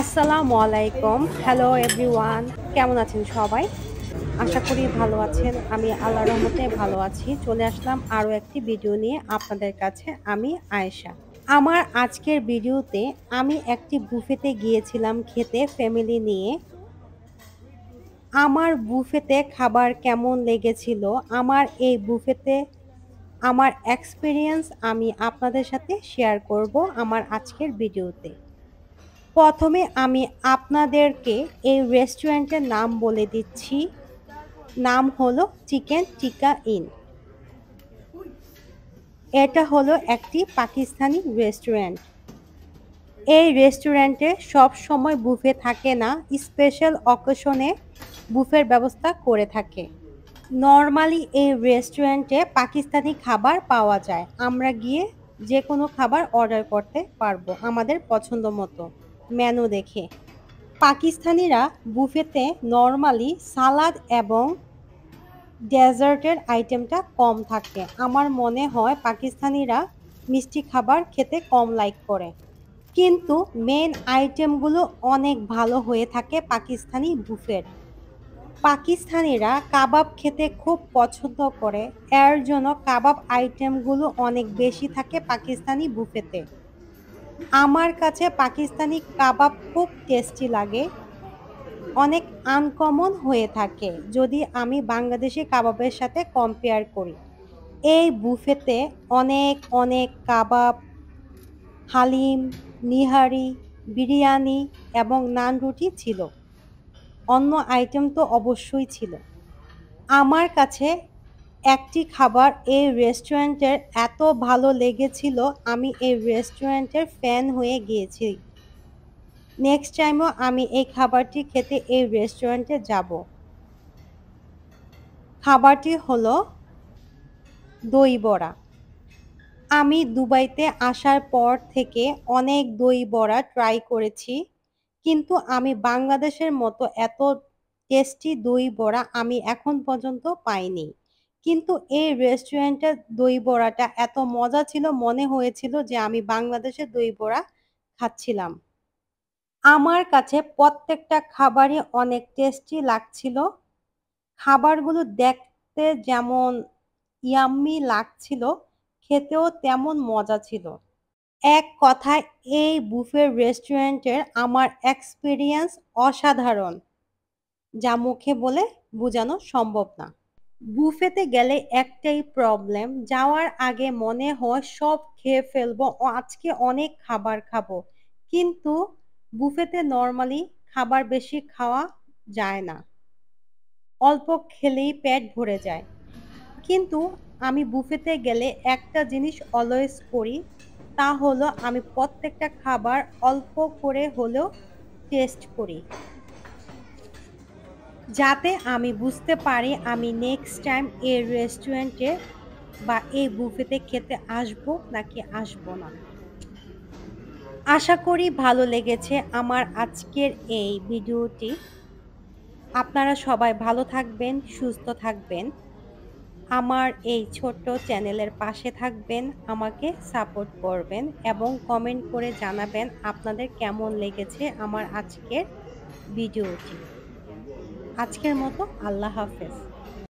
আসসালামু আলাইকুম hello everyone কেমন আছেন সবাই আশা করি ভালো আছেন আমি আল্লাহ রহমতে ভালো আছি চলে আসলাম আরও একটি ভিডিও নিয়ে আপনাদের কাছে আমি আয়েশা আমার আজকের ভিডিওতে আমি একটি বুফেতে গিয়েছিলাম খেতে ফ্যামিলি নিয়ে আমার বুফেতে খাবার কেমন লেগেছিল আমার এই বুফেতে আমার এক্সপিরিয়েন্স আমি আপনাদের সাথে শেয়ার করব আমার আজকের ভিডিওতে প্রথমে আমি আপনাদেরকে এই রেস্টুরেন্টের নাম বলে দিচ্ছি নাম হলো চিকেন টিকা ইন এটা হলো একটি পাকিস্তানি রেস্টুরেন্ট এই রেস্টুরেন্টে সব সময় বুফে থাকে না স্পেশাল অকেশনে বুফের ব্যবস্থা করে থাকে নর্মালি এই রেস্টুরেন্টে পাকিস্তানি খাবার পাওয়া যায় আমরা গিয়ে যে কোনো খাবার অর্ডার করতে পারবো আমাদের পছন্দ মতো মেনু দেখে পাকিস্তানিরা বুফেতে নর্মালি সালাদ এবং ডেজার্টের আইটেমটা কম থাকে আমার মনে হয় পাকিস্তানিরা মিষ্টি খাবার খেতে কম লাইক করে কিন্তু মেন আইটেমগুলো অনেক ভালো হয়ে থাকে পাকিস্তানি বুফের পাকিস্তানিরা কাবাব খেতে খুব পছন্দ করে এর জন্য কাবাব আইটেমগুলো অনেক বেশি থাকে পাকিস্তানি বুফেতে আমার কাছে পাকিস্তানি কাবাব খুব টেস্টি লাগে অনেক আনকমন হয়ে থাকে যদি আমি বাংলাদেশি কাবাবের সাথে কম্পেয়ার করি এই বুফেতে অনেক অনেক কাবাব হালিম নিহারি বিরিয়ানি এবং নান রুটি ছিল অন্য আইটেম তো অবশ্যই ছিল আমার কাছে একটি খাবার এই রেস্টুরেন্টের এত ভালো লেগেছিল আমি এই রেস্টুরেন্টের ফ্যান হয়ে গিয়েছি নেক্সট টাইমও আমি এই খাবারটি খেতে এই রেস্টুরেন্টে যাব খাবারটি হলো দই বড়া আমি দুবাইতে আসার পর থেকে অনেক দই বড়া ট্রাই করেছি কিন্তু আমি বাংলাদেশের মতো এত টেস্টি দই বড়া আমি এখন পর্যন্ত পাইনি কিন্তু এই রেস্টুরেন্টের দই বড়াটা এত মজা ছিল মনে হয়েছিল যে আমি বাংলাদেশের দই বড়া খাচ্ছিলাম আমার কাছে প্রত্যেকটা খাবারই অনেক টেস্টি লাগছিল খাবারগুলো দেখতে যেমন ইয়াম্মি লাগছিল খেতেও তেমন মজা ছিল এক কথায় এই বুফে রেস্টুরেন্টের আমার এক্সপিরিয়েন্স অসাধারণ যা মুখে বলে বোঝানো সম্ভব না বুফেতে গেলে একটাই প্রবলেম যাওয়ার আগে মনে হয় সব খেয়ে ফেলবো আজকে অনেক খাবার খাবো কিন্তু বুফেতে নর্মালি খাবার বেশি খাওয়া যায় না অল্প খেলেই পেট ভরে যায় কিন্তু আমি বুফেতে গেলে একটা জিনিস অলওয়েজ করি তা হলো আমি প্রত্যেকটা খাবার অল্প করে হলেও টেস্ট করি যাতে আমি বুঝতে পারি আমি নেক্সট টাইম এই রেস্টুরেন্টে বা এই বুফেতে খেতে আসব নাকি আসব না আশা করি ভালো লেগেছে আমার আজকের এই ভিডিওটি আপনারা সবাই ভালো থাকবেন সুস্থ থাকবেন আমার এই ছোট্ট চ্যানেলের পাশে থাকবেন আমাকে সাপোর্ট করবেন এবং কমেন্ট করে জানাবেন আপনাদের কেমন লেগেছে আমার আজকের ভিডিওটি আজকের মতো আল্লাহ হাফেজ